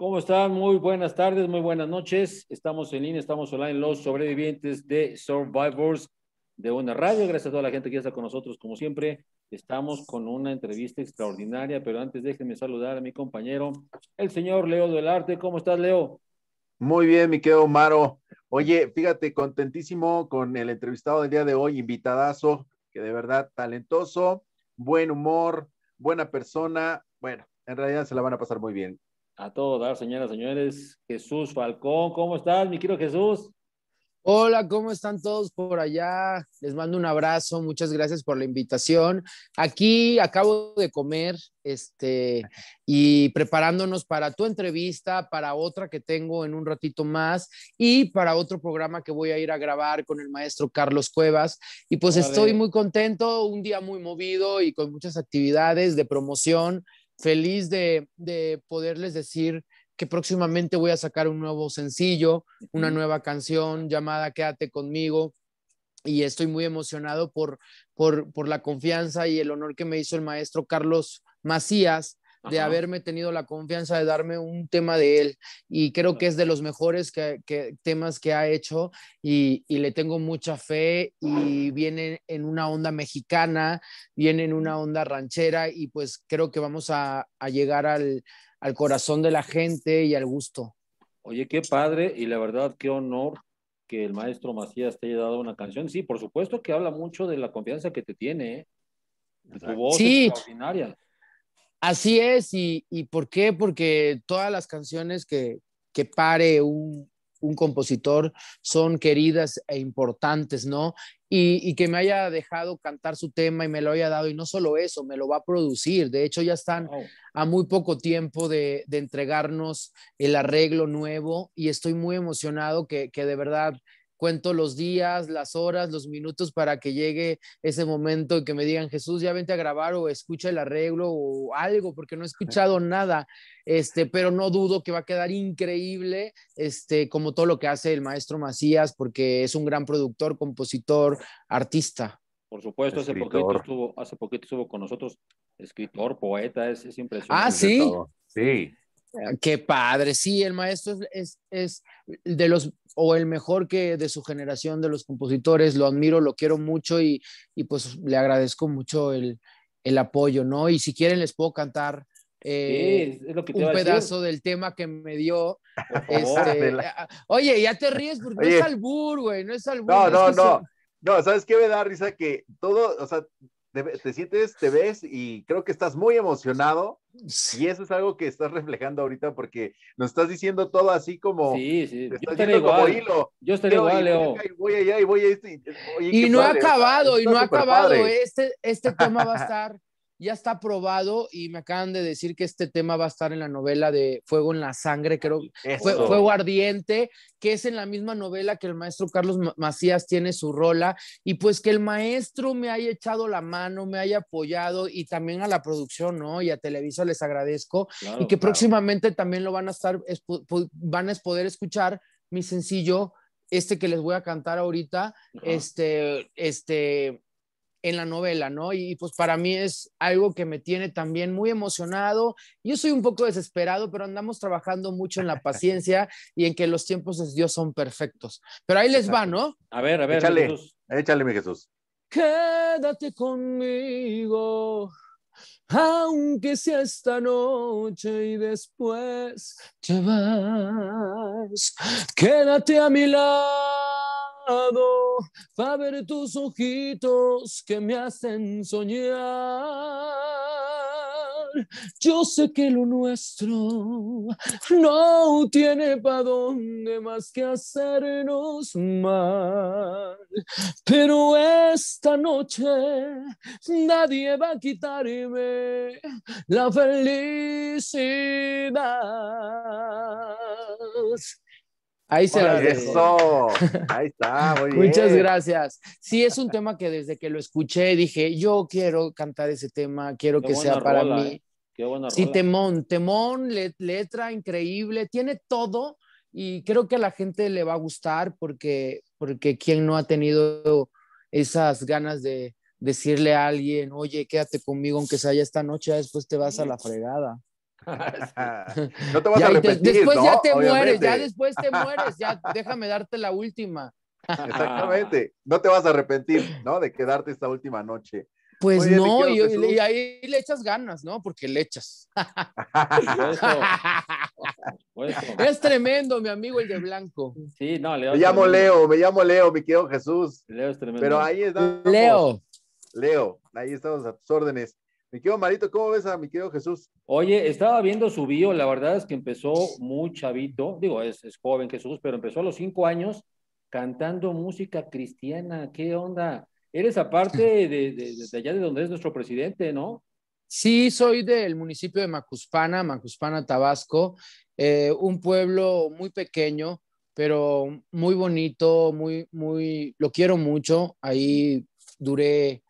¿Cómo están? Muy buenas tardes, muy buenas noches. Estamos en línea, estamos online, los sobrevivientes de Survivors de una radio. Gracias a toda la gente que está con nosotros, como siempre. Estamos con una entrevista extraordinaria, pero antes déjenme saludar a mi compañero, el señor Leo del Arte. ¿Cómo estás, Leo? Muy bien, mi querido Maro. Oye, fíjate, contentísimo con el entrevistado del día de hoy, invitadazo, que de verdad talentoso, buen humor, buena persona. Bueno, en realidad se la van a pasar muy bien a todos, señoras señoras, señores. Jesús Falcón, ¿cómo estás, mi querido Jesús? Hola, ¿cómo están todos por allá? Les mando un abrazo, muchas gracias por la invitación. Aquí acabo de comer este, y preparándonos para tu entrevista, para otra que tengo en un ratito más y para otro programa que voy a ir a grabar con el maestro Carlos Cuevas. Y pues estoy muy contento, un día muy movido y con muchas actividades de promoción feliz de, poderles decir que próximamente voy a sacar un nuevo sencillo, una nueva canción llamada Quédate conmigo, y estoy muy emocionado por, por, por, la confianza y el honor que me hizo el maestro Carlos Macías de haberme tenido la confianza de darme un tema de él. Y creo que es de los mejores temas que ha hecho y, le tengo mucha fe y viene en una onda mexicana, viene en una onda ranchera y pues creo que vamos a, llegar al, corazón de la gente y al gusto. Oye, qué padre y la verdad, qué honor que el maestro Macías te haya dado una canción. Sí, por supuesto que habla mucho de la confianza que te tiene. ¿eh? Tu voz extraordinaria. Así es, y, ¿por qué? Porque todas las canciones que, que pare un, un, compositor son queridas e importantes, ¿no? Y, que me haya dejado cantar su tema y me lo haya dado, y no solo eso, me lo va a producir. De hecho, ya están a muy poco tiempo de, de, entregarnos el arreglo nuevo y estoy muy emocionado que, que de verdad cuento los días, las horas, los minutos para que llegue ese momento y que me digan, Jesús, ya vente a grabar o escucha el arreglo o algo, porque no he escuchado nada, este, pero no dudo que va a quedar increíble, este, como todo lo que hace el maestro Macías, porque es un gran productor, compositor, artista. Por supuesto, hace poquito, estuvo, con nosotros, escritor, poeta, es, es ah, impresionante. Ah, sí. Sí. Ah, qué padre, sí, el maestro es, de los, o el mejor que de su generación de los compositores, lo admiro, lo quiero mucho y, pues le agradezco mucho el, apoyo, ¿no? Y si quieren les puedo cantar eh, un pedazo del tema que me dio. Este, ah, ah, oye, ya te ríes porque no es albur, güey, no es albur. No, no, no. No, ¿sabes qué me da risa? Que todo, o sea, te, sientes, te ves y creo que estás muy emocionado. Y eso es algo que estás reflejando ahorita porque nos estás diciendo todo así como. Sí, sí. Te Yo igual. Como hilo. Yo estaría igual, Leo. Y no ha acabado, y no ha acabado. Este, este tema va a estar ya está aprobado y me acaban de decir que este tema va a estar en la novela de Fuego en la Sangre, creo, Fuego Ardiente, que es en la misma novela que el maestro Carlos Macías tiene su rola, y pues que el maestro me haya echado la mano, me haya apoyado, y también a la producción, ¿no? Y a Televisa les agradezco, y que próximamente también lo van a estar, van a poder escuchar mi sencillo, este que les voy a cantar ahorita, este, este, en la novela, ¿no? Y, pues para mí es algo que me tiene también muy emocionado. Yo soy un poco desesperado, pero andamos trabajando mucho en la paciencia y en que los tiempos de Dios son perfectos. Pero ahí les va, ¿no? A ver, a ver. Échale, Jesús. échale, mi Jesús. Quédate conmigo. Aunque sea esta noche y después te vas, quédate a mi lado Va para ver tus ojitos que me hacen soñar. Yo sé que lo nuestro no tiene para dónde más que hacernos mal, pero esta noche nadie va a quitarme la felicidad. Ahí se las Ahí está, Muchas gracias. Sí, es un tema que desde que lo escuché dije, yo quiero cantar ese tema, quiero que sea para mí. Eh. sí, Temón, Temón, letra increíble, tiene todo y creo que a la gente le va a gustar porque, porque quien no ha tenido esas ganas de decirle a alguien, oye, quédate conmigo aunque sea ya esta noche, después te vas a la fregada. no te vas a arrepentir Después ya te mueres, ya después te mueres, ya déjame darte la última. Exactamente, no te vas a arrepentir, ¿no? De quedarte esta última noche. Pues no, y, ahí le echas ganas, ¿no? Porque le echas. Es tremendo, mi amigo el de blanco. Sí, no, Me llamo Leo, me llamo Leo, mi querido Jesús. Leo es tremendo. Pero ahí está. Leo. Leo, ahí estamos a tus órdenes. Mi querido Marito, ¿cómo ves a mi querido Jesús? Oye, estaba viendo su bio, la verdad es que empezó muy chavito, digo, es, joven Jesús, pero empezó a los cinco años cantando música cristiana, ¿qué onda? Eres aparte de, de, allá de donde es nuestro presidente, ¿no? Sí, soy del municipio de Macuspana, Macuspana, Tabasco, eh, un pueblo muy pequeño, pero muy bonito, muy, muy, lo quiero mucho. Ahí duré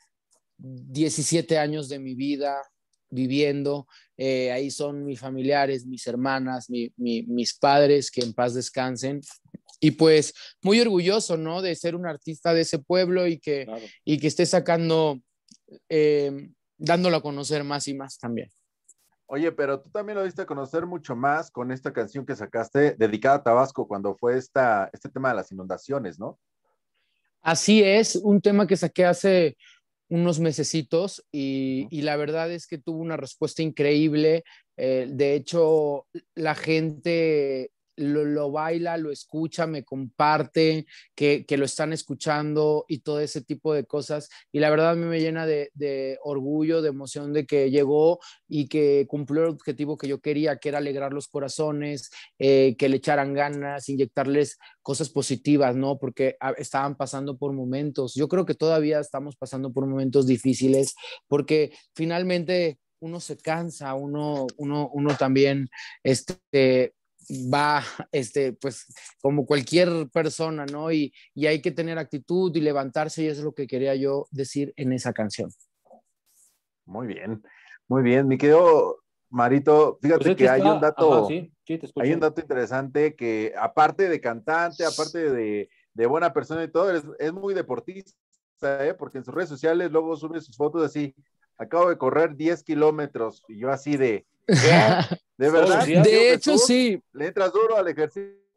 17 años de mi vida viviendo, eh, ahí son mis familiares, mis hermanas, mi, mi, mis padres, que en paz descansen. Y pues muy orgulloso, ¿no? De ser un artista de ese pueblo y que, y que esté sacando, em, dándolo a conocer más y más también. Oye, pero tú también lo diste a conocer mucho más con esta canción que sacaste dedicada a Tabasco cuando fue esta, este tema de las inundaciones, ¿no? Así es, un tema que saqué hace unos mesecitos y, la verdad es que tuvo una respuesta increíble. Eh, de hecho, la gente lo, baila, lo escucha, me comparte, que, lo están escuchando y todo ese tipo de cosas. Y la verdad a mí me llena de, orgullo, de emoción de que llegó y que cumplió el objetivo que yo quería, que era alegrar los corazones, eh, que le echaran ganas, inyectarles cosas positivas, ¿no? Porque estaban pasando por momentos. Yo creo que todavía estamos pasando por momentos difíciles porque finalmente uno se cansa, uno, uno, uno también, este, va, este, pues como cualquier persona, ¿no? Y, y hay que tener actitud y levantarse y es lo que quería yo decir en esa canción. Muy bien, muy bien. Me querido Marito, pues fíjate que hay un dato, hay un dato interesante que aparte de cantante, aparte de, de buena persona y todo, es, es muy deportista, ¿eh? porque en sus redes sociales luego sube sus fotos así, acabo de correr 10 kilómetros. Y yo así de, ¿de verdad? de hecho, sí. Le entras duro al ejercicio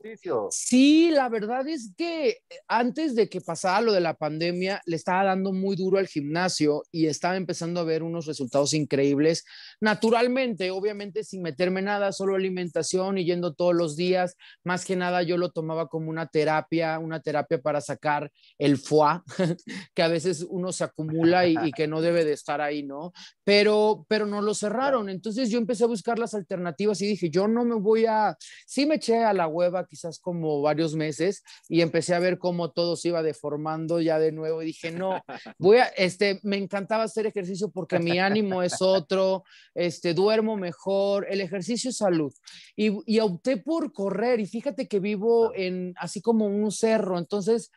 Sí, la verdad es que eh, antes de que pasara lo de la pandemia, le estaba dando muy duro al gimnasio y estaba empezando a ver unos resultados increíbles. Naturalmente, obviamente sin meterme nada, solo alimentación y yendo todos los días. Más que nada yo lo tomaba como una terapia, una terapia para sacar el foie, que a veces uno se acumula y, que no debe de estar ahí, ¿no? Pero, pero no lo cerraron. Entonces yo empecé a buscar las alternativas y dije, yo no me voy a, sí me eché a la hueva quizás como varios meses y empecé a ver cómo todo se iba deformando ya de nuevo y dije, no, voy a, este, me encantaba hacer ejercicio porque mi ánimo es otro, este, duermo mejor, el ejercicio es salud. Y, y opté por correr y fíjate que vivo en así como un cerro, entonces...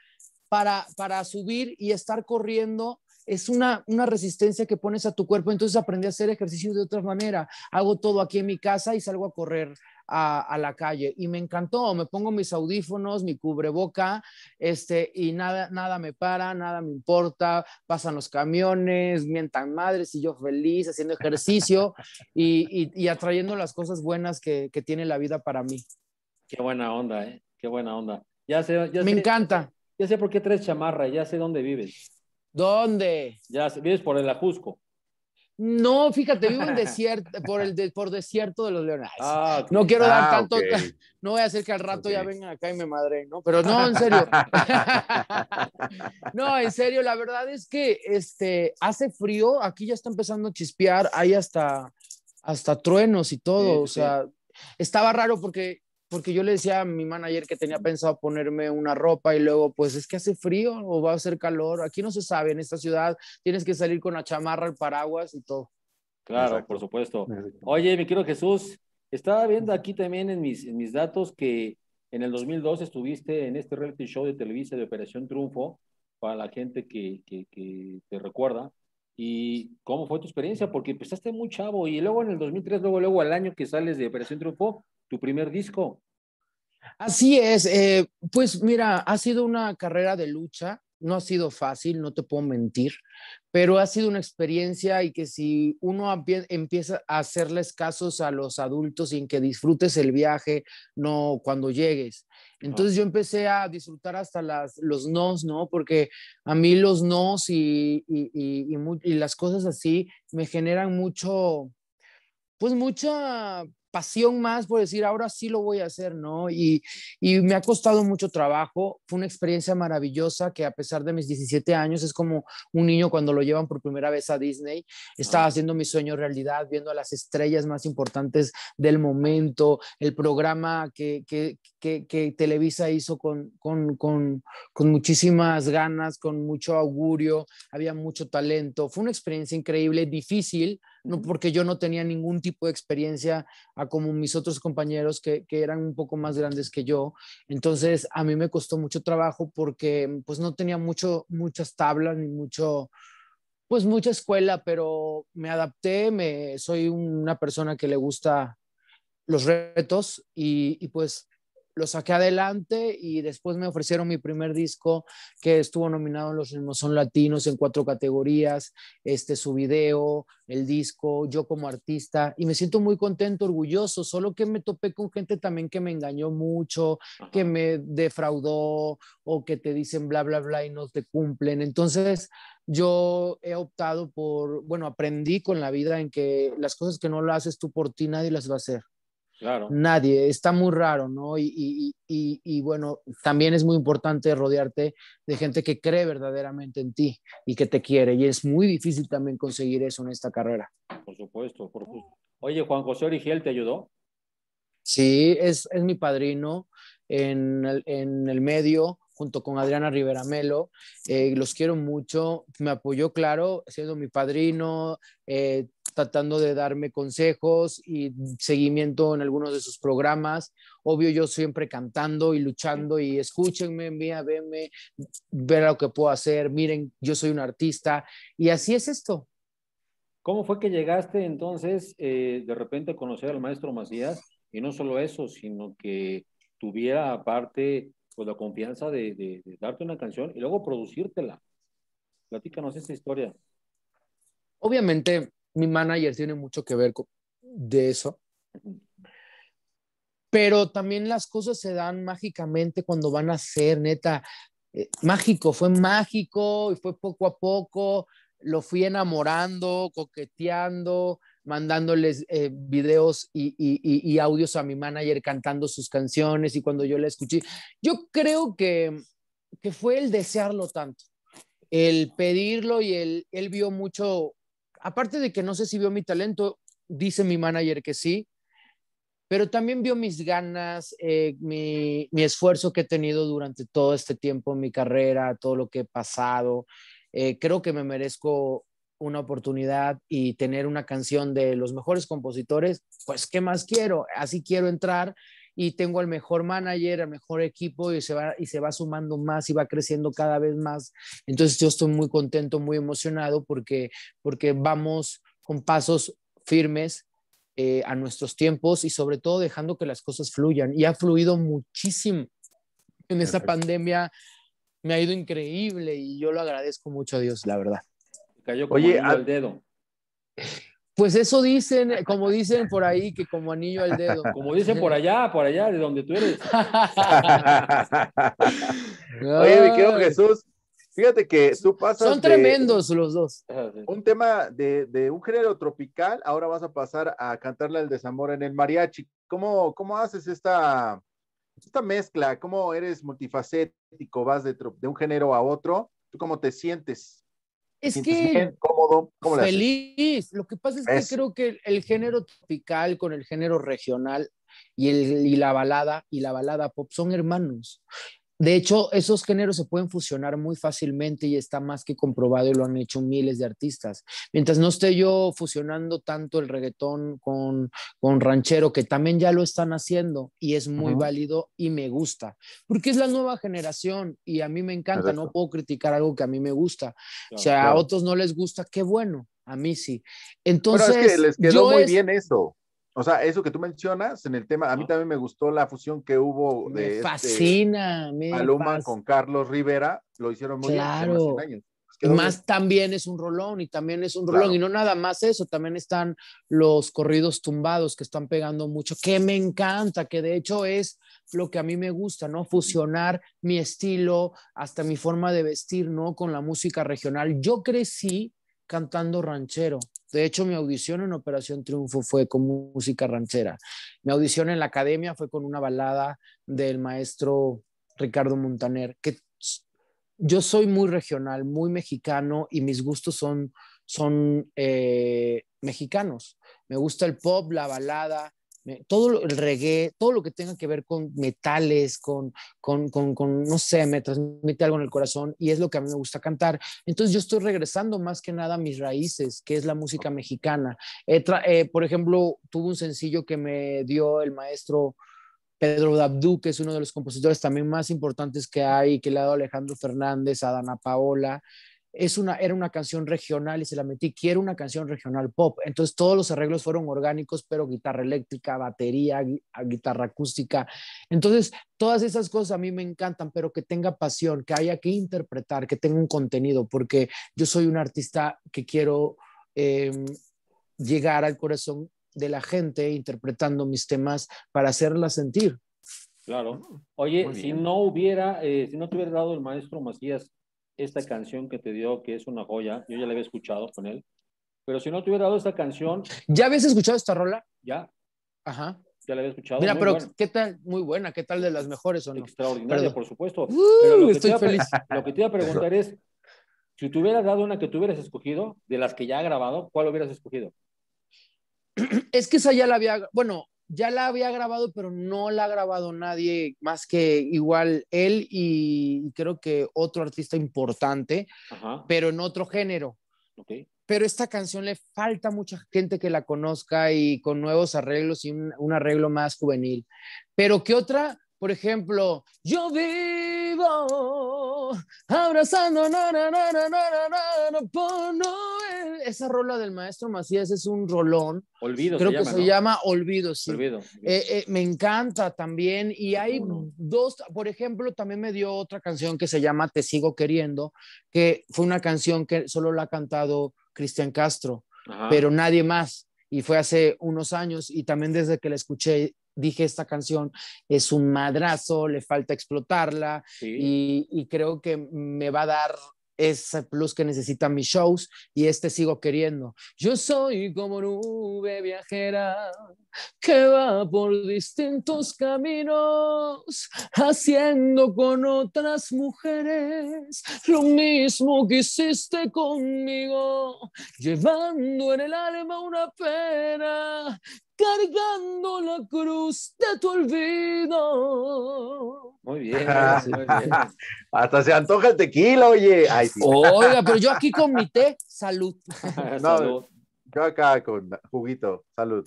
Para, para subir y estar corriendo, es una, una, resistencia que pones a tu cuerpo, entonces aprendí a hacer ejercicio de otra manera. Hago todo aquí en mi casa y salgo a correr a, la calle y me encantó, me pongo mis audífonos, mi cubreboca, este, y nada, nada me para, nada me importa, pasan los camiones, mientan madres y yo feliz haciendo ejercicio y, atrayendo las cosas buenas que, tiene la vida para mí. Qué buena onda, eh, Qué buena onda. Ya sé, me encanta. Ya sé por qué traes chamarra, ya sé dónde vives. ¿Dónde? Ya sé, vives por el Ajusco. No, fíjate, vivo en desierto, por el por desierto de los leones. Ah, no quiero dar ah, tanto, no voy a hacer que al rato ya vengan acá y me madre, ¿no? Pero no, en serio. no, en serio, la verdad es que este, hace frío, aquí ya está empezando a chispear, hay hasta, hasta truenos y todo, o sea, estaba raro porque porque yo le decía a mi manager que tenía pensado ponerme una ropa y luego, pues es que hace frío o va a hacer calor, aquí no se sabe, en esta ciudad tienes que salir con la chamarra, el paraguas y todo. Claro, por supuesto. Oye, mi querido Jesús, estaba viendo aquí también en mis, en mis datos que en el 2002 estuviste en este reality show de Televisa de Operación Triunfo, para la gente que, que, que te recuerda. ¿Y cómo fue tu experiencia? Porque empezaste muy chavo y luego en el 2003, luego, luego al año que sales de Operación Triunfo, tu primer disco. Así es, eh, pues mira, ha sido una carrera de lucha, no ha sido fácil, no te puedo mentir, pero ha sido una experiencia y que si uno empieza a hacerles casos a los adultos sin que disfrutes el viaje, no cuando llegues. Entonces yo empecé a disfrutar hasta las, los nos, ¿no? Porque a mí los nos y, y, y, y las cosas así me generan mucho, pues mucha pasión más por decir, ahora sí lo voy a hacer, ¿no? Y, me ha costado mucho trabajo, fue una experiencia maravillosa que a pesar de mis 17 años es como un niño cuando lo llevan por primera vez a Disney, estaba ah. haciendo mi sueño realidad, viendo a las estrellas más importantes del momento, el programa que, Televisa hizo con, con muchísimas ganas, con mucho augurio, había mucho talento, fue una experiencia increíble, difícil, porque yo no tenía ningún tipo de experiencia a como mis otros compañeros que, eran un poco más grandes que yo. Entonces a mí me costó mucho trabajo porque pues no tenía mucho, muchas tablas ni mucho, pues mucha escuela, pero me adapté, me, soy una persona que le gusta los retos y, y pues lo saqué adelante y después me ofrecieron mi primer disco que estuvo nominado en los son Latinos en cuatro categorías, este su video, el disco, yo como artista y me siento muy contento, orgulloso, solo que me topé con gente también que me engañó mucho, que me defraudó o que te dicen bla bla bla y no te cumplen. Entonces, yo he optado por, bueno, aprendí con la vida en que las cosas que no lo haces tú por ti nadie las va a hacer. Nadie, está muy raro, ¿no? Y, bueno, también es muy importante rodearte de gente que cree verdaderamente en ti y que te quiere. Y es muy difícil también conseguir eso en esta carrera. Por supuesto. Por... Oye, Juan José Origiel, ¿te ayudó? Sí, es, mi padrino en el, medio junto con Adriana Rivera Melo. Eh, los quiero mucho. Me apoyó, claro, siendo mi padrino, eh, tratando de darme consejos y seguimiento en algunos de sus programas. Obvio, yo siempre cantando y luchando y escúchenme, mía, venme, ver lo que puedo hacer, miren, yo soy un artista y así es esto. ¿Cómo fue que llegaste entonces eh, de repente a conocer al maestro Macías? Y no solo eso, sino que tuviera aparte pues, la confianza de, darte una canción y luego producírtela. Platícanos esa historia. Obviamente, mi manager tiene mucho que ver con, de eso. Pero también las cosas se dan mágicamente cuando van a ser, neta. Eh, mágico, fue mágico y fue poco a poco. Lo fui enamorando, coqueteando, mandándoles eh, videos y, audios a mi manager cantando sus canciones y cuando yo le escuché. Yo creo que, que fue el desearlo tanto, el pedirlo y el, él vio mucho aparte de que no sé si vio mi talento, dice mi manager que sí, pero también vio mis ganas, eh, mi, esfuerzo que he tenido durante todo este tiempo en mi carrera, todo lo que he pasado. Eh, creo que me merezco una oportunidad y tener una canción de los mejores compositores, pues ¿qué más quiero? Así quiero entrar y tengo al mejor manager, al mejor equipo y se, va, y se va sumando más y va creciendo cada vez más. Entonces yo estoy muy contento, muy emocionado porque, porque vamos con pasos firmes eh, a nuestros tiempos y sobre todo dejando que las cosas fluyan. Y ha fluido muchísimo. En esta pandemia me ha ido increíble y yo lo agradezco mucho a Dios, la verdad. Cayó Oye, ah al dedo. Pues eso dicen, como dicen por ahí, que como anillo al dedo. Como dicen por allá, por allá, de donde tú eres. Oye, mi querido Jesús, fíjate que tú pasas. Son tremendos los dos. Ah, un tema de, un género tropical, ahora vas a pasar a cantarle el desamor en el mariachi. ¿Cómo, cómo haces esta, esta mezcla? ¿Cómo eres multifacético? ¿Vas de, de un género a otro? ¿Tú cómo te sientes? Es que feliz. Lo que pasa es que creo que el género tropical con el género regional y, el, y la balada y la balada pop son hermanos. De hecho, esos géneros se pueden fusionar muy fácilmente y está más que comprobado y lo han hecho miles de artistas. Mientras no esté yo fusionando tanto el reggaetón con, con ranchero, que también ya lo están haciendo y es muy válido y me gusta, porque es la nueva generación y a mí me encanta, no puedo criticar algo que a mí me gusta. o sea, a otros no les gusta, qué bueno, a mí sí. Entonces, les quedó muy bien eso. O sea, eso que tú mencionas en el tema, a mí también me gustó la fusión que hubo de este me fascina, con Carlos Rivera, lo hicieron muy bien Claro. más pues más también es un rolón y también es un rolón y no nada más eso, también están los corridos tumbados que están pegando mucho, que me encanta, que de hecho es lo que a mí me gusta, ¿no? Fusionar mi estilo, hasta mi forma de vestir, ¿no? Con la música regional. Yo crecí cantando ranchero. De hecho, mi audición en Operación Triunfo fue con música ranchera. Mi audición en la academia fue con una balada del maestro Ricardo Montaner, que yo soy muy regional, muy mexicano y mis gustos son, son eh, mexicanos. Me gusta el pop, la balada, todo el reggae, todo lo que tenga que ver con metales, con, con, no sé, me transmite algo en el corazón y es lo que a mí me gusta cantar. Entonces yo estoy regresando más que nada a mis raíces, que es la música mexicana. Eh, por ejemplo, tuve un sencillo que me dio el maestro Pedro Dabdu, que es uno de los compositores también más importantes que hay, que le ha dado Alejandro Fernández, a Dana Paola es una, era una canción regional y se la metí, quiero una canción regional pop. Entonces todos los arreglos fueron orgánicos, pero guitarra eléctrica, batería, guitarra acústica. Entonces todas esas cosas a mí me encantan, pero que tenga pasión, que haya que interpretar, que tenga un contenido, porque yo soy un artista que quiero em, llegar al corazón de la gente interpretando mis temas para hacerla sentir. Claro. Oye, si no hubiera, eh, si no te hubiera dado el maestro Macías esta canción que te dio, que es una joya, yo ya la había escuchado con él, pero si no te hubiera dado esta canción... ¿Ya habías escuchado esta rola? Ya. Ajá. Ya la había escuchado. Mira, pero ¿qué tal? Muy buena, ¿qué tal de las mejores o no? Extraordinaria, por supuesto. Uh, lo estoy feliz. lo que te iba a preguntar es, si te hubieras dado una que tú hubieras escogido, de las que ya ha grabado, ¿cuál hubieras escogido? Es que esa ya la había, bueno, ya la había grabado, pero no la ha grabado nadie más que igual él y creo que otro artista importante, pero en otro género. Pero esta canción le falta mucha gente que la conozca y con nuevos arreglos y un, un arreglo más juvenil. Pero ¿qué otra? Por ejemplo, yo vivo abrazando, Esa rola del maestro Macías es un rolón. Olvido. Creo que se llama Olvido, sí. Eh, eh, me encanta también. Y hay dos, por ejemplo, también me dio otra canción que se llama Te sigo queriendo, que fue una canción que solo la ha cantado Cristian Castro, pero nadie más. Y fue hace unos años y también desde que la escuché dije esta canción es un madrazo, le falta explotarla y, y, creo que me va a dar ese plus que necesitan mis shows y este sigo queriendo. Yo soy como nube viajera que va por distintos caminos, haciendo con otras mujeres lo mismo que hiciste conmigo, llevando en el alma una pena, cargando la cruz de tu olvido. Muy bien, Hasta se antoja el tequila, oye. Oiga, pero yo aquí con mi té, salud. salud. Yo acá con juguito, salud.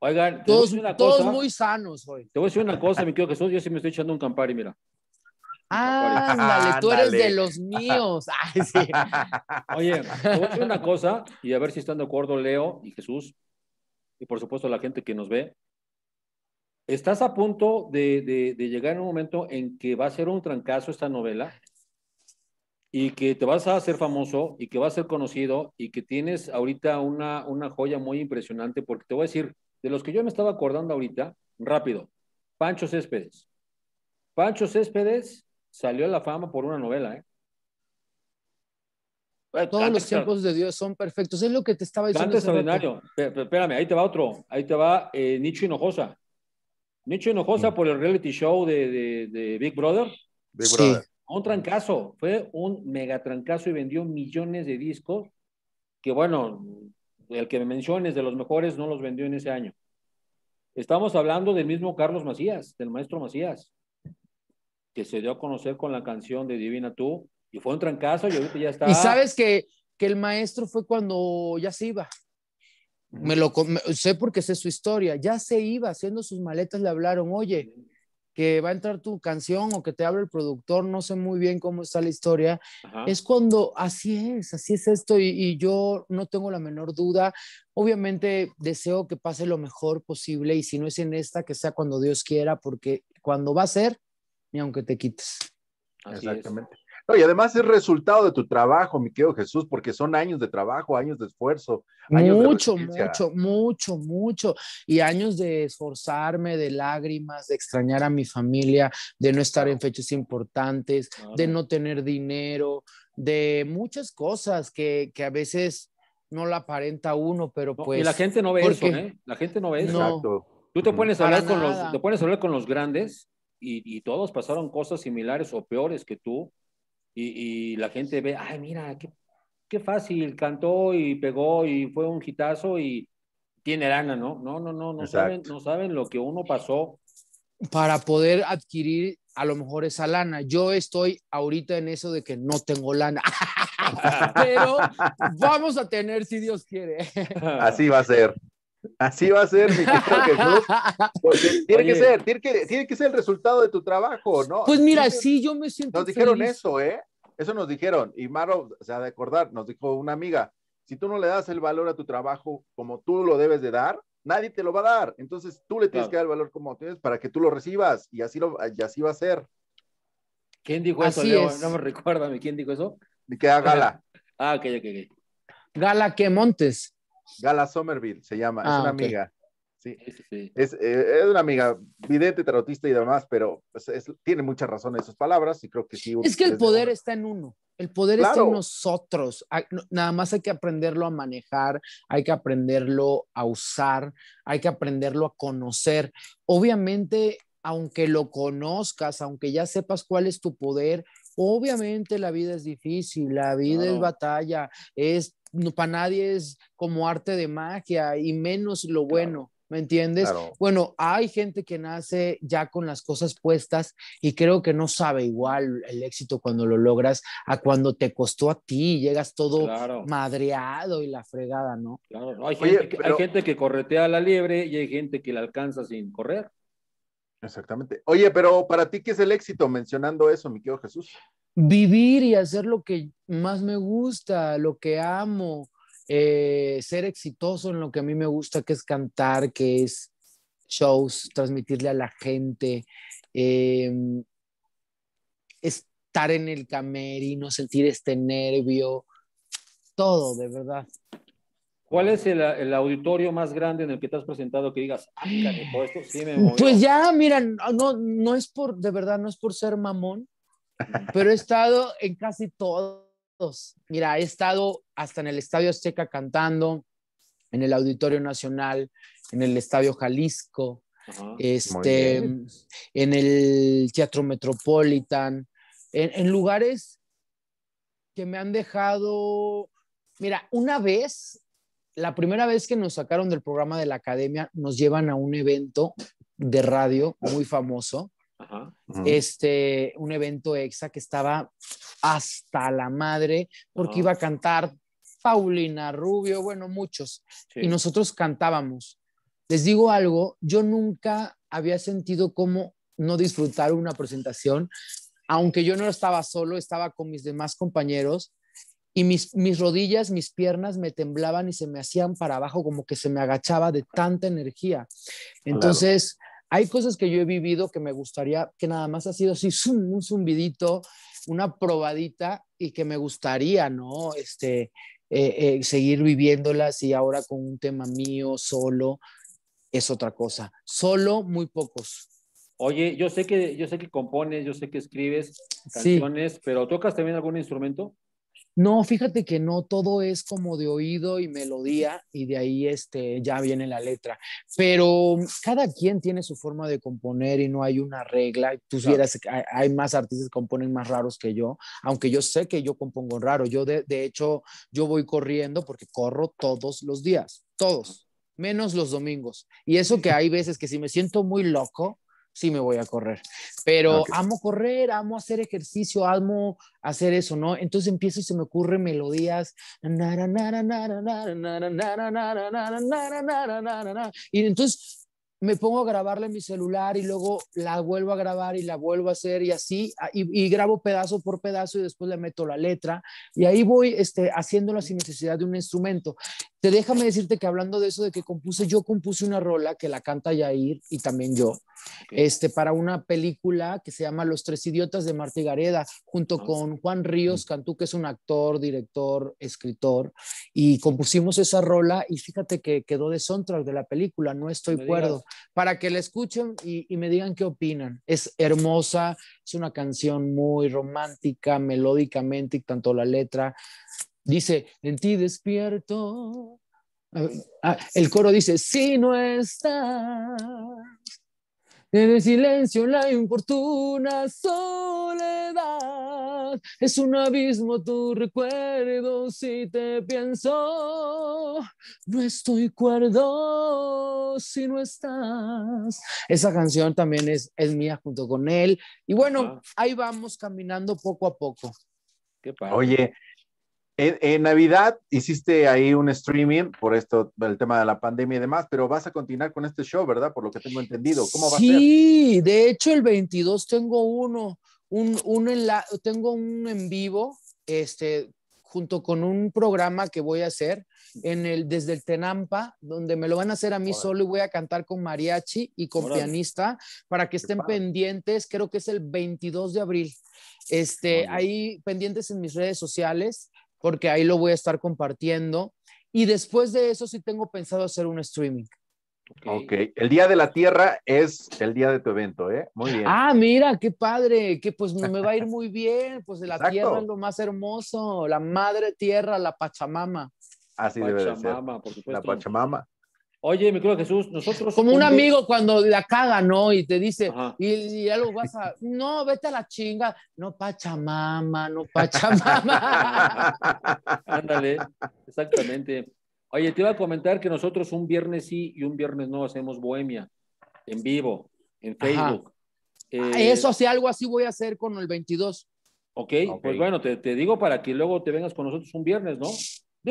Oigan, todos, una muy sanos hoy. Te voy a decir una cosa, mi querido Jesús, yo sí me estoy echando un Campari, mira. Ah, tú eres de los míos. Oye, te voy a decir una cosa, y a ver si están de acuerdo Leo y Jesús, y por supuesto la gente que nos ve. Estás a punto de, de, llegar en un momento en que va a ser un trancazo esta novela y que te vas a hacer famoso y que va a ser conocido y que tienes ahorita una, una joya muy impresionante porque te voy a decir, de los que yo me estaba acordando ahorita, rápido, Pancho Céspedes. Pancho Céspedes salió a la fama por una novela, ¿eh? eh Todos los tiempos de Dios son perfectos. Es lo que te estaba diciendo. Antes extraordinario. espérame, ahí te va otro. Ahí te va eh, Nicho Hinojosa. Nicho Hinojosa por el reality show de, de, Big Brother. Big Brother. Sí. Un trancazo. Fue un mega trancazo y vendió millones de discos. Que bueno, el que me menciones de los mejores no los vendió en ese año. Estamos hablando del mismo Carlos Macías, del maestro Macías, que se dio a conocer con la canción de Divina Tú y fue un trancazo y ahorita ya está. Y sabes que, que el maestro fue cuando ya se iba. Me lo sé porque sé su historia. Ya se iba haciendo sus maletas, le hablaron, oye, que va a entrar tu canción o que te abre el productor, no sé muy bien cómo está la historia, es cuando así es, así es esto y, yo no tengo la menor duda. Obviamente deseo que pase lo mejor posible y si no es en esta, que sea cuando Dios quiera, porque cuando va a ser, ni aunque te quites. Exactamente y además es resultado de tu trabajo, mi querido Jesús, porque son años de trabajo, años de esfuerzo. mucho, mucho, mucho, mucho. Y años de esforzarme, de lágrimas, de extrañar a mi familia, de no estar en fechas importantes, de no tener dinero, de muchas cosas que, que a veces no la aparenta uno, pero pues. Y la gente no ve eso, ¿eh? La gente no ve eso. Tú te pones, a hablar con los, te pones a hablar con los grandes y, y, todos pasaron cosas similares o peores que tú, y, la gente ve, ay, mira, qué, fácil, cantó y pegó y fue un hitazo y tiene lana, ¿no? No, no, no, no saben, no saben lo que uno pasó. Para poder adquirir a lo mejor esa lana. Yo estoy ahorita en eso de que no tengo lana, pero vamos a tener si Dios quiere. Así va a ser. Así va a ser, mi pues, eh, tiene que ser, tiene que, ser el resultado de tu trabajo, ¿no? Pues mira, sí, yo me siento. Nos dijeron eso, ¿eh? Eso nos dijeron, y Maro o se ha de acordar, nos dijo una amiga, si tú no le das el valor a tu trabajo como tú lo debes de dar, nadie te lo va a dar. Entonces tú le tienes que dar el valor como tienes para que tú lo recibas y así, lo, así va a ser. ¿Quién dijo eso, No me recuérdame, ¿quién dijo eso? Que Gala. Ah, ok, ok, ok. Gala que Montes. Gala Somerville se llama, es ah, una amiga. Sí, eh, Es, una amiga vidente, tarotista y demás, pero pues, tiene mucha razón en palabras y creo que sí. Es que el poder está en uno, el poder está en nosotros, nada más hay que aprenderlo a manejar, hay que aprenderlo a usar, hay que aprenderlo a conocer. Obviamente, aunque lo conozcas, aunque ya sepas cuál es tu poder, obviamente la vida es difícil, la vida es batalla, es... No, para nadie es como arte de magia y menos lo bueno ¿me entiendes? Bueno, hay gente que nace ya con las cosas puestas y creo que no sabe igual el éxito cuando lo logras a cuando te costó a ti llegas todo madreado y la fregada, ¿no? hay, gente que, hay gente que corretea a la liebre y hay gente que la alcanza sin correr. Exactamente. Oye, pero para ti, ¿qué es el éxito? Mencionando eso, mi querido Jesús. Vivir y hacer lo que más me gusta, lo que amo, eh, ser exitoso en lo que a mí me gusta, que es cantar, que es shows, transmitirle a la gente, em, estar en el camerino, sentir este nervio, todo, de verdad. ¿Cuál es el, auditorio más grande en el que te has presentado que digas, ah, Pues ya, mira, no, no es por, de verdad, no es por ser mamón, pero he estado en casi todo Mira, he estado hasta en el Estadio Azteca cantando, en el Auditorio Nacional, en el Estadio Jalisco, este, en el Teatro Metropolitan, en, lugares que me han dejado... Mira, una vez, la primera vez que nos sacaron del programa de la academia, nos llevan a un evento de radio muy famoso este, un evento exa que estaba hasta la madre porque ah. iba a cantar Paulina Rubio, bueno, muchos. Y nosotros cantábamos. Les digo algo, yo nunca había sentido cómo no disfrutar una presentación, aunque yo no estaba solo, estaba con mis demás compañeros y mis, mis rodillas, mis piernas me temblaban y se me hacían para abajo, como que se me agachaba de tanta energía. Entonces, hay cosas que yo he vivido que me gustaría, que nada más ha sido así, un zumbidito, una probadita y que me gustaría, ¿no? Este, eh, eh, seguir viviéndolas y ahora con un tema mío solo es otra cosa. Solo muy pocos. Oye, yo sé que yo sé que compones, yo sé que escribes canciones, pero tocas también algún instrumento. No, fíjate que no todo es como de oído y melodía y de ahí este ya viene la letra, pero mm, cada quien tiene su forma de componer y no hay una regla. Tú hay, más artistas que componen más raros que yo, aunque yo sé que yo compongo raro. Yo de, de hecho yo voy corriendo porque corro todos los días, todos, menos los domingos. Y eso que hay veces que si me siento muy loco, sí me voy a correr. Pero amo correr, amo hacer ejercicio, amo hacer eso, ¿no? Entonces empiezo y se me ocurren melodías. Y entonces me pongo a grabarle en mi celular y luego la vuelvo a grabar y la vuelvo a hacer y así, y, grabo pedazo por pedazo y después le meto la letra y ahí voy este, haciéndolo sin necesidad de un instrumento. Te déjame decirte que hablando de eso de que compuse, yo compuse una rola que la canta Yair y también yo, este, para una película que se llama Los Tres Idiotas de Martí Gareda, junto ah, con Juan Ríos mm. Cantú, que es un actor, director, escritor, y compusimos esa rola y fíjate que quedó de soundtrack de la película, no estoy cuerdo, para que la escuchen y, me digan qué opinan. Es hermosa, es una canción muy romántica, melódicamente, y tanto la letra Dice, en ti despierto. Ah, el coro dice, si no estás, en el silencio la importuna soledad, es un abismo tu recuerdo si te pienso, no estoy cuerdo si no estás. Esa canción también es, mía junto con él. Y bueno, ahí vamos caminando poco a poco. Qué Oye, en, Navidad hiciste ahí un streaming por esto, el tema de la pandemia y demás, pero vas a continuar con este show, ¿verdad? Por lo que tengo entendido. ¿Cómo va sí, de hecho el 22 tengo uno, un, tengo un en vivo, este, junto con un programa que voy a hacer en el, desde el Tenampa, donde me lo van a hacer a mí solo y voy a cantar con mariachi y con pianista para que estén pendientes. Creo que es el 22 de abril. Este, ahí pendientes en mis redes sociales porque ahí lo voy a estar compartiendo. Y después de eso sí tengo pensado hacer un streaming. Okay. ok, el Día de la Tierra es el día de tu evento, ¿eh? Muy bien. Ah, mira, qué padre, que pues me va a ir muy bien, pues de la Tierra es lo más hermoso, la Madre Tierra, la Pachamama. Así debe de ser. Por supuesto. La Pachamama. Oye, mi que Jesús, nosotros. Como un amigo cuando la caga, ¿no? Y te dice, y, algo vas a. No, vete a la chinga. No, pachamama, no, pachamama. Ándale, exactamente. Oye, te iba a comentar que nosotros un viernes sí y un viernes no hacemos bohemia en vivo, en Facebook. Ah, eh, eso, sí, algo así voy a hacer con el 22. Ok, okay. pues bueno, te, te digo para que luego te vengas con nosotros un viernes, ¿no?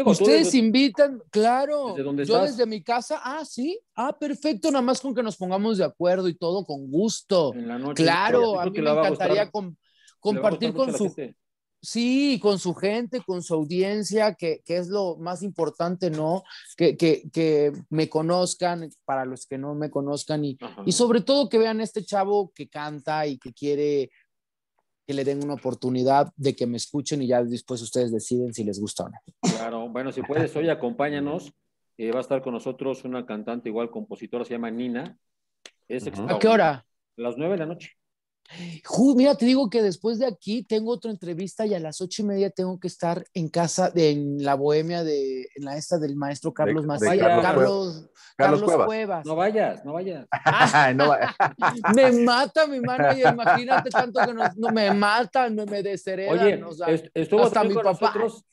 Ustedes invitan, claro. yo desde mi casa, ah, sí, ah, perfecto, nada más con que nos pongamos de acuerdo y todo con gusto. En la noche, claro, a mí me encantaría compartir con su... Sí, con su gente, con su audiencia, que, es lo más importante, ¿no? Que, me conozcan, para los que no me conozcan, y, sobre todo que vean este chavo que canta y que quiere que le den una oportunidad de que me escuchen y ya después ustedes deciden si les gusta o no. Claro, bueno, si puedes, hoy acompáñanos. Eh, va a estar con nosotros una cantante igual compositora, se llama Nina. Es ¿A qué hora? las nueve de la noche mira, te digo que después de aquí tengo otra entrevista y a las ocho y media tengo que estar en casa, de, la bohemia de la esta del maestro Carlos de, Carlos, Cuevas. No vayas, no vayas. me mata mi mano imagínate tanto que no, me mata, me, me desheredan. estuvo papá.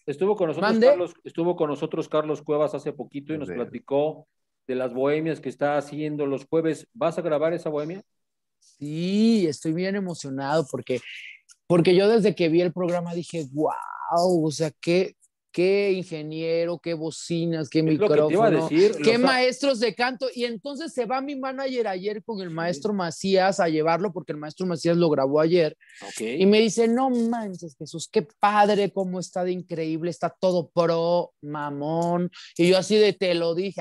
estuvo con nosotros estuvo con nosotros Carlos Cuevas hace poquito y nos platicó de las bohemias que está haciendo los jueves. ¿Vas a grabar esa bohemia? Sí, estoy bien emocionado porque, porque yo desde que vi el programa dije, wow, o sea, que qué ingeniero, qué bocinas, qué micrófono, qué maestros de canto. Y entonces se va mi manager ayer con el maestro Macías a llevarlo, porque el maestro Macías lo grabó ayer. Y me dice, no manches, Jesús, qué padre, cómo está de increíble, está todo pro, mamón. Y yo así de, te lo dije.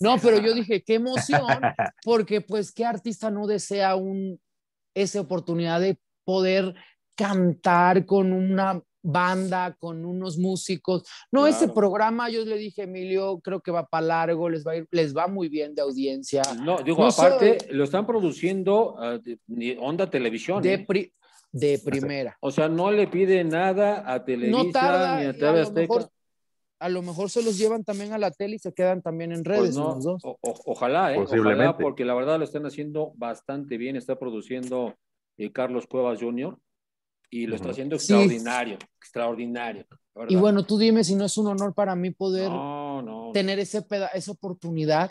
No, pero yo dije, qué emoción, porque pues qué artista no desea un, esa oportunidad de poder cantar con una banda, con unos músicos. No, ese programa, yo le dije, Emilio, creo que va para largo, les va, a ir, les va muy bien de audiencia. No, digo, aparte, lo están produciendo ah, Onda Televisión. De, ¿eh? de primera. O sea, no le pide nada a Televisa ni a TV Azteca a lo mejor se los llevan también a la tele y se quedan también en redes. ojalá, porque la verdad lo están haciendo bastante bien. Está produciendo eh, Carlos Cuevas Jr y lo está haciendo extraordinario, extraordinario. Y bueno, tú dime si no es un honor para mí poder tener ese esa oportunidad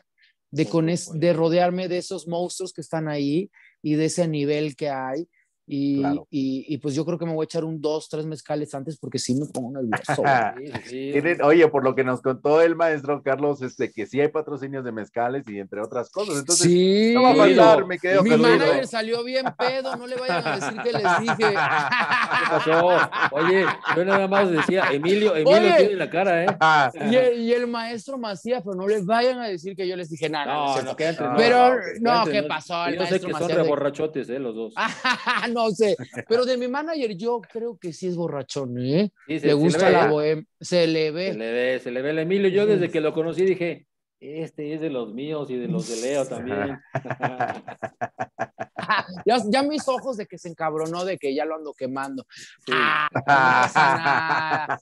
de, con de rodearme de esos monstruos que están ahí y de ese nivel que hay y, y, pues yo creo que me voy a echar un dos, tres mezcales antes porque si me pongo nervioso. Oye, por lo que nos contó el maestro Carlos, este, que sí hay patrocinios de mezcales y entre otras cosas. Entonces, no va a me quedo Mi madre manager salió bien pedo, no le vayan a decir que les dije. ¿Qué pasó? Oye, yo nada más decía, Emilio, Emilio tiene la cara, ¿eh? Ah. Y, y, el maestro Macías, pero no les vayan a decir que yo les dije nada. No, no, pero, no, ¿qué pasó? El yo sé que son reborrachotes, ¿eh? Los dos. no sé. Pero de mi manager, yo creo que sí es borrachón, ¿eh? le gusta la bohem. Se le ve. Se le ve, se le ve el Emilio. Yo desde que lo conocí dije, este es de los míos y de los de Leo también. ya, mis ojos de que se encabronó, de que ya lo ando quemando. Ah,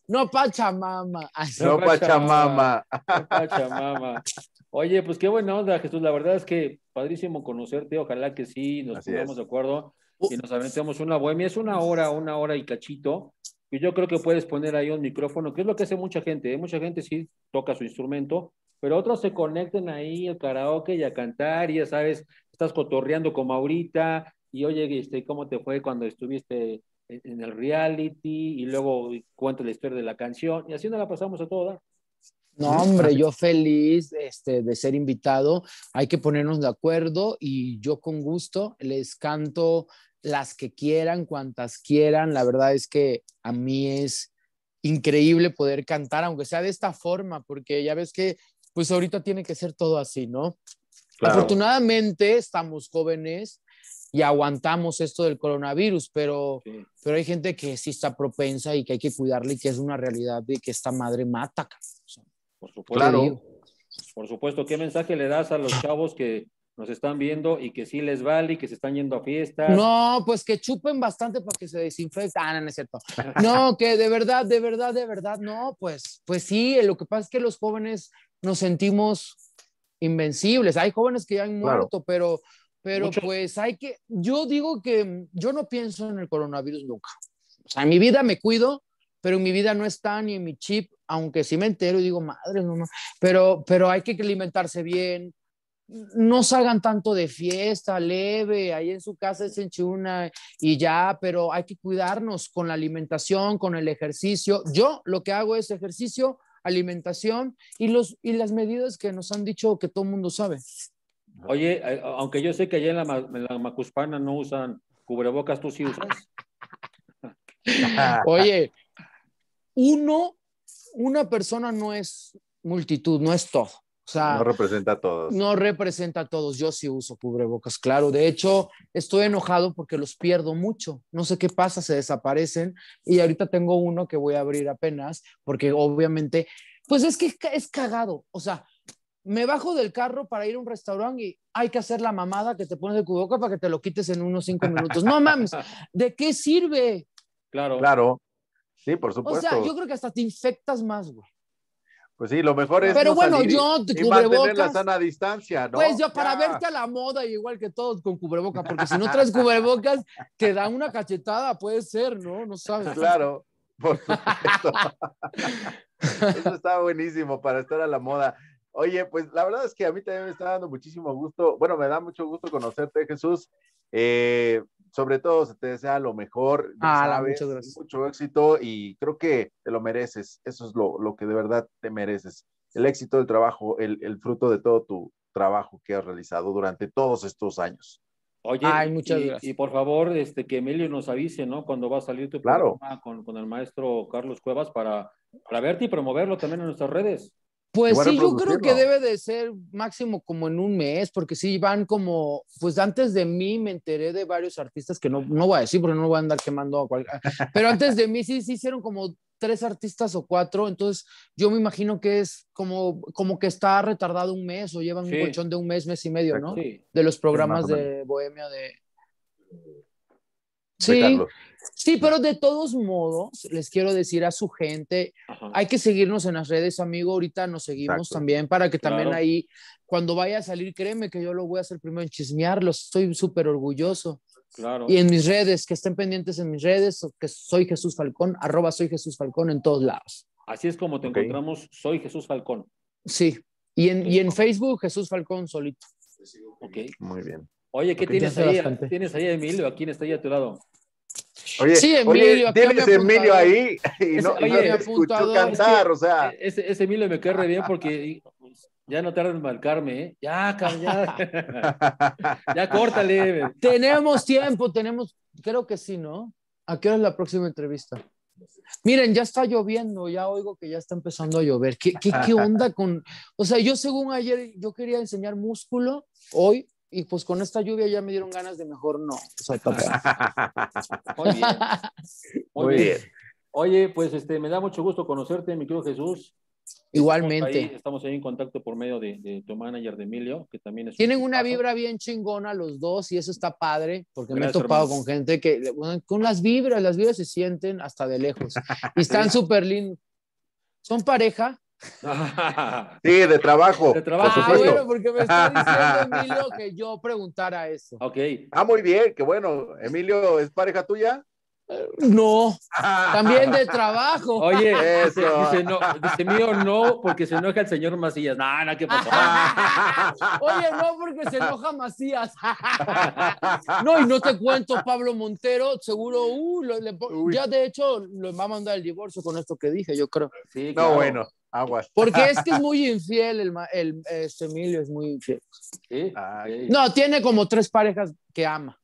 no, Pachamama. No, Pachamama. No, Oye, pues qué buena onda, Jesús. La verdad es que padrísimo conocerte. Ojalá que sí nos pongamos de acuerdo si nos aventamos una bohemia, es una hora, una hora y cachito. Y yo creo que puedes poner ahí un micrófono, que es lo que hace mucha gente. ¿eh? Mucha gente sí toca su instrumento, pero otros se conectan ahí al karaoke y a cantar. Y ya sabes, estás cotorreando como ahorita. Y oye, este, ¿cómo te fue cuando estuviste en el reality? Y luego cuéntale la historia de la canción. Y así nos la pasamos a toda. No, hombre, yo feliz este, de ser invitado. Hay que ponernos de acuerdo y yo con gusto les canto las que quieran, cuantas quieran. La verdad es que a mí es increíble poder cantar, aunque sea de esta forma, porque ya ves que pues ahorita tiene que ser todo así, ¿no? Afortunadamente estamos jóvenes y aguantamos esto del coronavirus, pero, pero hay gente que sí está propensa y que hay que cuidarle y que es una realidad de que esta madre mata. Claro. Por supuesto, ¿qué mensaje le das a los chavos que nos están viendo y que sí les vale y que se están yendo a fiestas. No, pues que chupen bastante para que se desinfecten. Ah, no, cierto. No, que de verdad, de verdad, de verdad, no, pues, pues sí, lo que pasa es que los jóvenes nos sentimos invencibles. Hay jóvenes que ya han muerto, pero, pero pues hay que, yo digo que yo no pienso en el coronavirus nunca. O sea, en mi vida me cuido, pero en mi vida no está ni en mi chip, aunque sí me entero y digo, madre, no, no. Pero, pero hay que alimentarse bien, no salgan tanto de fiesta, leve, ahí en su casa es enchuna y ya, pero hay que cuidarnos con la alimentación, con el ejercicio. Yo lo que hago es ejercicio, alimentación y, los, y las medidas que nos han dicho que todo el mundo sabe. Oye, eh, aunque yo sé que allá en la, en la Macuspana no usan cubrebocas, tú sí usas. Oye, uno, una persona no es multitud, no es todo no representa a todos. No representa a todos. Yo sí uso cubrebocas, claro. De hecho, estoy enojado porque los pierdo mucho. No sé qué pasa, se desaparecen. Y ahorita tengo uno que voy a abrir apenas, porque obviamente, pues es que es cagado. O sea, me bajo del carro para ir a un restaurante y hay que hacer la mamada que te pones de cubrebocas para que te lo quites en unos cinco minutos. No mames, ¿de qué sirve? Claro. Claro. Sí, por supuesto. O sea, yo creo que hasta te infectas más, güey. Pues sí, lo mejor es. Pero no bueno, salir yo y mantener la sana distancia, ¿no? Pues yo para verte a la moda, igual que todos con cubreboca, porque si no traes cubrebocas, te da una cachetada, puede ser, ¿no? No sabes. Claro, por supuesto. Eso está buenísimo para estar a la moda. Oye, pues la verdad es que a mí también me está dando muchísimo gusto. Bueno, me da mucho gusto conocerte, Jesús. Eh, sobre todo se te desea lo mejor. Ah, mucho éxito y creo que te lo mereces. Eso es lo, lo que de verdad te mereces. El éxito del trabajo, el, fruto de todo tu trabajo que has realizado durante todos estos años. Oye, Ay, muchas gracias. y, por favor, este, que Emilio nos avise, ¿no? Cuando va a salir tu programa con, el maestro Carlos Cuevas para, para verte y promoverlo también en nuestras redes. Pues sí, yo creo que debe de ser máximo como en un mes, porque si van como, pues antes de mí me enteré de varios artistas que no, no voy a decir porque no voy a andar quemando a cualquiera, pero antes de mí sí, sí hicieron como tres artistas o cuatro, entonces yo me imagino que es como, como que está retardado un mes o llevan un colchón de un mes, mes y medio, ¿no? Sí. De los programas de Bohemia de... Sí. Sí, pero de todos modos, les quiero decir a su gente, hay que seguirnos en las redes, amigo. Ahorita nos seguimos también para que también ahí, cuando vaya a salir, créeme que yo lo voy a hacer primero en chismearlos. Estoy súper orgulloso. Claro. Y en mis redes, que estén pendientes en mis redes, que soy Jesús Falcón, arroba soy Jesús Falcón en todos lados. Así es como te encontramos, soy Jesús Falcón. Sí, y en, Facebook, Jesús Falcón solito. Ok. Muy bien. Oye, ¿qué tienes ahí? ¿Tienes ahí Emilio? ¿A quién está ahí a tu lado? sí, Emilio, tienes Emilio ahí y no, ese, no escuchó cantar, o sea. Ese, Emilio me cae bien porque ya no tarda en marcarme, ¿eh? Ya, ya. ya córtale. tenemos tiempo, tenemos, creo que sí, ¿no? ¿A qué hora es la próxima entrevista? Miren, ya está lloviendo, ya oigo que ya está empezando a llover. ¿Qué, qué onda con.? O sea, yo según ayer, yo quería enseñar músculo, hoy y pues con esta lluvia ya me dieron ganas de mejor no. O sea, muy bien. Oye, pues este, me da mucho gusto conocerte, mi querido Jesús. Igualmente. Estamos ahí, en contacto por medio de, tu manager de Emilio, que también es. Tienen una vibra bien chingona los dos y eso está padre, porque me he topado con gente que con las vibras, las vibras se sienten hasta de lejos y están súper lindos. Son pareja, sí, de trabajo. De trabajo. Por ah, bueno, porque me está diciendo Emilio que yo preguntara eso. Ok. Ah, muy bien, qué bueno. Emilio, ¿es pareja tuya? No, también de trabajo. Oye, Dice, no, mío no, porque se enoja el señor Macías. nada no, ¿qué pasó? Oye, no, porque se enoja Macías. No, y no te cuento, Pablo Montero, seguro, uh, ya de hecho lo va a mandar el divorcio con esto que dije, yo creo. Sí, No, bueno. Porque es que es muy infiel, el, el este Emilio es muy infiel. No, tiene como tres parejas que ama.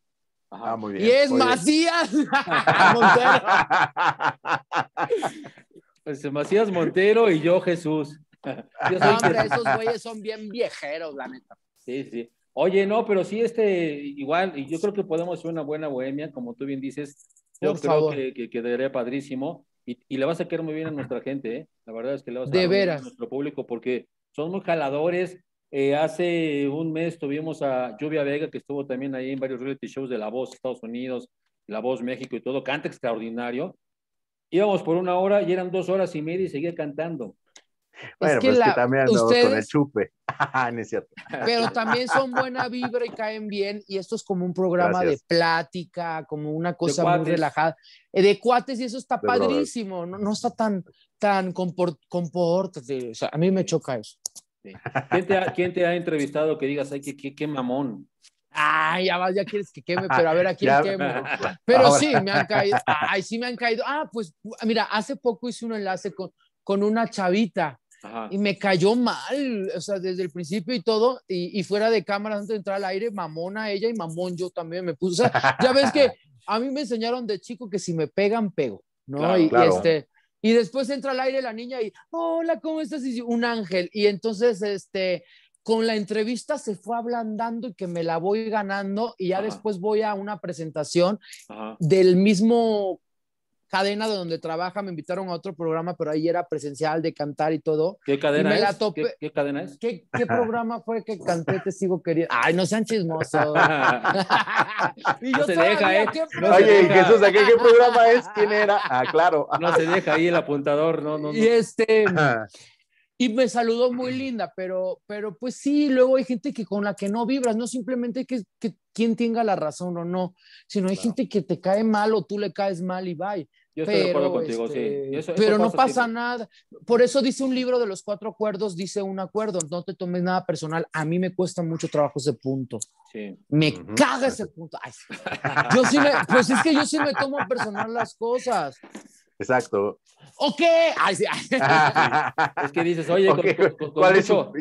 Ah, y es Macías Montero. Pues, Macías Montero y yo Jesús. esos güeyes son bien viejeros, la neta. Sí, sí. Oye, no, pero sí, este, igual, y yo creo que podemos hacer una buena bohemia, como tú bien dices. Yo creo que, que quedaría padrísimo y, le va a sacar muy bien a nuestra gente, ¿eh? La verdad es que le va a sacar bien a nuestro público porque son muy jaladores. Eh, hace un mes tuvimos a Lluvia Vega, que estuvo también ahí en varios reality shows de La Voz Estados Unidos, La Voz México y todo, canta extraordinario. Íbamos por una hora y eran dos horas y media y seguía cantando. Bueno, pues es que, la, que también andamos con el chupe. Ah, pero también son buena vibra y caen bien. Y esto es como un programa de plática, como una cosa muy relajada. Eh, de cuates, y eso está padrísimo. No, está tan, tan comport, O sea, a mí me choca eso. ¿Quién, te ha, ¿Quién te ha, entrevistado que digas, ay, qué, qué, mamón? ah ya vas, ya quieres que queme, pero a ver a quién quemo. Pero sí, me han caído. Ay, sí me han caído. Ah, pues mira, hace poco hice un enlace con, con una chavita y me cayó mal, o sea, desde el principio y todo, y, fuera de cámara antes de entrar al aire, mamona ella y mamón yo también me puse. ya ves que a mí me enseñaron de chico que si me pegan, pego, ¿no? y, este, y después entra al aire la niña y, hola, ¿cómo estás? Y un ángel. Y entonces, este, con la entrevista se fue ablandando y que me la voy ganando y ya después voy a una presentación del mismo cadena de donde trabaja, me invitaron a otro programa, pero ahí era presencial de cantar y todo. ¿Qué cadena es? ¿Qué, cadena es? ¿Qué, programa fue que canté Te sigo queriendo? Ay, no sean chismosos. ¿eh? no se deja, ¿eh? Oye, Jesús, ¿a qué, programa es? ¿Quién era? Ah, claro. no se deja ahí el apuntador, no. no. Y este, y me saludó muy linda, pero, pero pues sí, luego hay gente que con la que no vibras, no simplemente que, que quien tenga la razón o no, sino hay gente que te cae mal o tú le caes mal y bye. Yo estoy pero, de acuerdo contigo, sí. Este, pero no pasa nada. Por eso dice un libro de los cuatro acuerdos, dice un acuerdo, no te tomes nada personal. A mí me cuesta mucho trabajo ese punto. Sí. Me caga ese punto. yo sí me, pues es que yo sí me tomo personal las cosas. Exacto. ¿O es que dices, oye, con, ¿cuál es eso?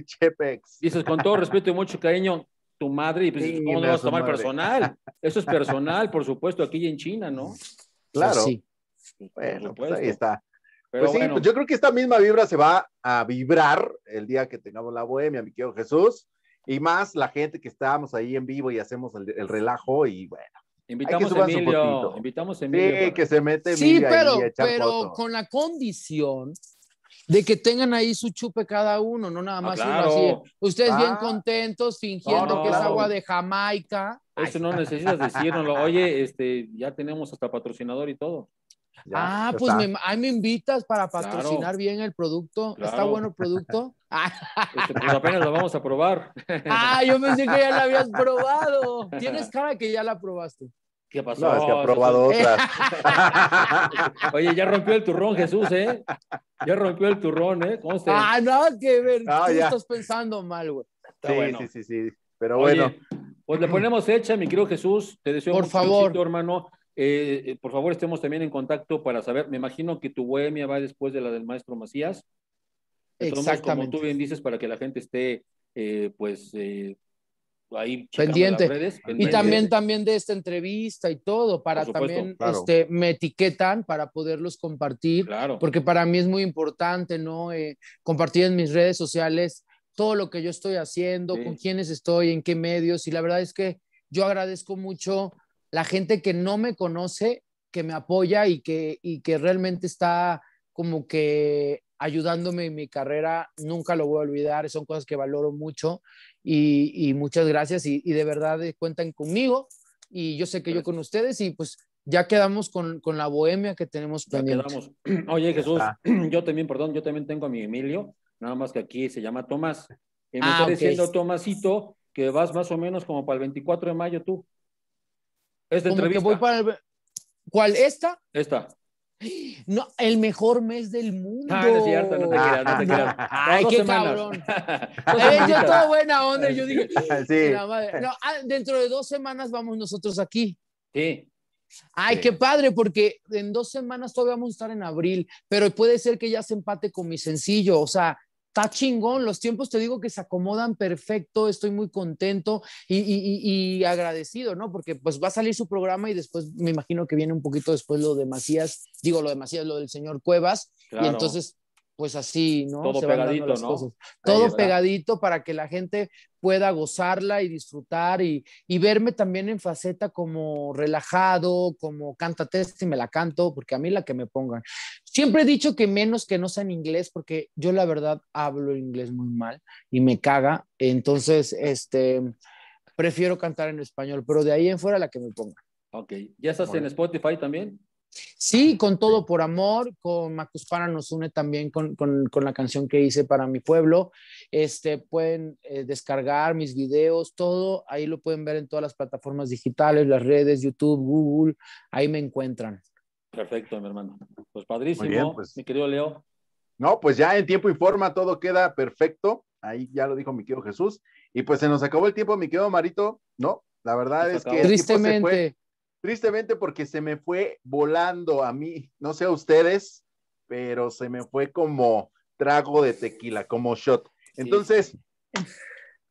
Dices, con todo respeto y mucho cariño, tu madre, y pues, ¿cómo no vas a tomar personal? Eso es personal, por supuesto, aquí en China, ¿no? Claro. Pues pues bueno, pues ahí está. pues sí, yo creo que esta misma vibra se va a vibrar el día que tengamos la bohemia, mi querido Jesús, y más la gente que estábamos ahí en vivo y hacemos el relajo, y bueno, Invitamos a Emilio. Sí, que se mete Sí, pero, con la condición de que tengan ahí su chupe cada uno, no nada ah, más Ustedes bien ah. contentos, fingiendo que es agua de Jamaica. Eso no necesitas decirnoslo. Oye, este, ya tenemos hasta patrocinador y todo ah, pues me, ahí me invitas para patrocinar bien el producto. ¿Está bueno el producto? Ah. Este, pues apenas lo vamos a probar. Ah, yo pensé que ya lo habías probado. Tienes cara que ya la probaste. ¿Qué pasó? No, que ha probado otra. Oye, ya rompió el turrón, Jesús, ¿eh? Ya rompió el turrón, ¿eh? ¿Cómo se... Ah, no, que ver, ah, estás pensando mal, güey. Sí, sí, sí, sí. Pero bueno. Pues le ponemos hecha, mi querido Jesús. Te deseo Por favor. hermano. Eh, eh, por favor, estemos también en contacto para saber. Me imagino que tu bohemia va después de la del maestro Macías. Exactamente. como tú bien dices, para que la gente esté, eh, pues, ahí pendiente. Y también, también de esta entrevista y todo, para también este, me etiquetan para poderlos compartir, claro. porque para mí es muy importante, ¿no? compartir en mis redes sociales todo lo que yo estoy haciendo, con quiénes estoy, en qué medios, y la verdad es que yo agradezco mucho la gente que no me conoce, que me apoya y que, y que realmente está como que ayudándome en mi carrera, nunca lo voy a olvidar, son cosas que valoro mucho y, muchas gracias y, de verdad eh, cuentan conmigo y yo sé que yo con ustedes y pues ya quedamos con, la bohemia que tenemos quedamos Oye Jesús, yo también, perdón, yo también tengo a mi Emilio, nada más que aquí se llama Tomás. Y eh, me ah, está diciendo Tomasito que vas más o menos como para el 24 de mayo tú. Esta entrevista. ¿Cuál? ¿Esta? Esta. No, el mejor mes del mundo. Ah, no, es cierto, no te ah. creas, no te creas. Ay, qué cabrón. Eh, yo todo buena onda, yo dije, sí. No, ah, dentro de dos semanas vamos nosotros aquí. Sí. Ay, qué padre, porque en dos semanas todavía vamos a estar en abril, pero puede ser que ya se empate con mi sencillo, o sea, está chingón, los tiempos te digo que se acomodan perfecto, estoy muy contento y, agradecido, ¿no? Porque pues va a salir su programa y después me imagino que viene un poquito después lo de Macías, digo lo de Macías, lo del señor Cuevas, y entonces pues así, ¿no? Todo pegadito, Todo pegadito para que la gente pueda gozarla y disfrutar y, verme también en faceta como relajado, como cántate si este me la canto, porque a mí la que me pongan. Siempre he dicho que menos que no sea en inglés, porque yo la verdad hablo inglés muy mal y me caga, entonces, este, prefiero cantar en español, pero de ahí en fuera la que me pongan. Ok, ¿ya estás en Spotify también? Sí, ah, con todo por amor, con Macuspana nos une también con, la canción que hice para mi pueblo. Este, pueden eh, descargar mis videos, todo, ahí lo pueden ver en todas las plataformas digitales, las redes, YouTube, Google, ahí me encuentran. Perfecto, mi hermano. Pues padrísimo, pues. mi querido Leo. No, pues ya en tiempo y forma todo queda perfecto. Ahí ya lo dijo mi querido Jesús. Y pues se nos acabó el tiempo, mi querido Marito. No, la verdad es que. Tristemente tristemente porque se me fue volando a mí, no sé a ustedes, pero se me fue como trago de tequila, como shot. Entonces,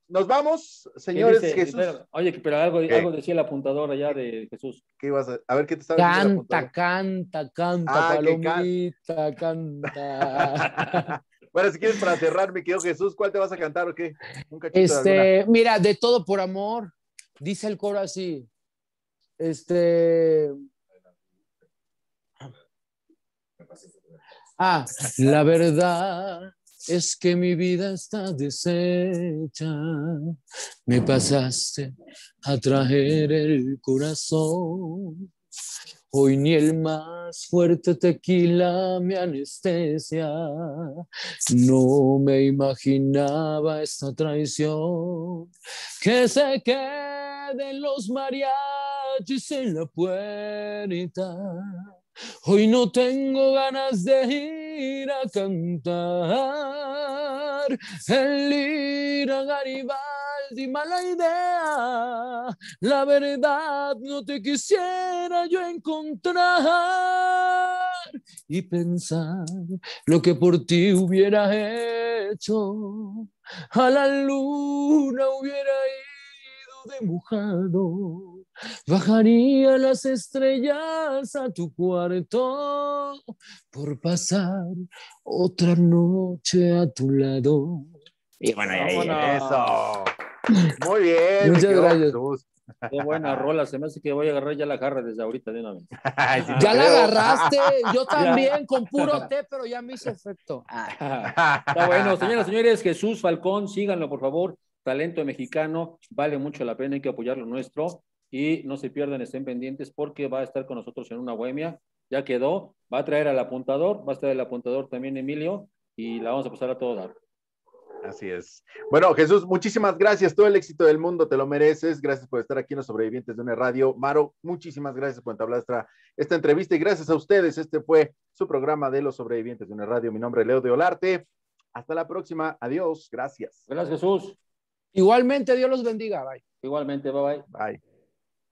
nos vamos, señores Jesús. oye, pero algo, algo decía el apuntador allá de Jesús. ¿Qué ibas a, a ver qué te estaba Canta, canta, canta, ah, palomita, canta. bueno, si quieres para cerrar, mi querido Jesús, ¿cuál te vas a cantar o qué? ¿Un este, mira, de todo por amor, dice el coro así. Este. Ah, la verdad es que mi vida está deshecha. Me pasaste a traer el corazón Hoy ni el más fuerte tequila me anestesia. No me imaginaba esta traición. Que se queden los mariachis en la puerta. Hoy no tengo ganas de ir a cantar. El ir a di mala idea, la verdad no te quisiera yo encontrar y pensar lo que por ti hubiera hecho, a la luna hubiera ido de mojado, bajaría las estrellas a tu cuarto por pasar otra noche a tu lado. Y eso. Muy bien. Muchas gracias. Qué buena rola, se me hace que voy a agarrar ya la garra desde ahorita de una ya la agarraste, yo también con puro té, pero ya me hice efecto. Está bueno, señoras y señores, Jesús Falcón, síganlo por favor, talento mexicano, vale mucho la pena, hay que apoyarlo nuestro y no se pierdan, estén pendientes porque va a estar con nosotros en una bohemia, ya quedó, va a traer al apuntador, va a estar el apuntador también Emilio y la vamos a pasar a todo dar. Así es. Bueno, Jesús, muchísimas gracias. Todo el éxito del mundo te lo mereces. Gracias por estar aquí en los sobrevivientes de una radio. Maro, muchísimas gracias por entablar esta, entrevista y gracias a ustedes. Este fue su programa de los sobrevivientes de una radio. Mi nombre es Leo de Olarte. Hasta la próxima. Adiós. Gracias. Gracias, Jesús. Igualmente, Dios los bendiga. Bye. Igualmente, bye bye. Bye.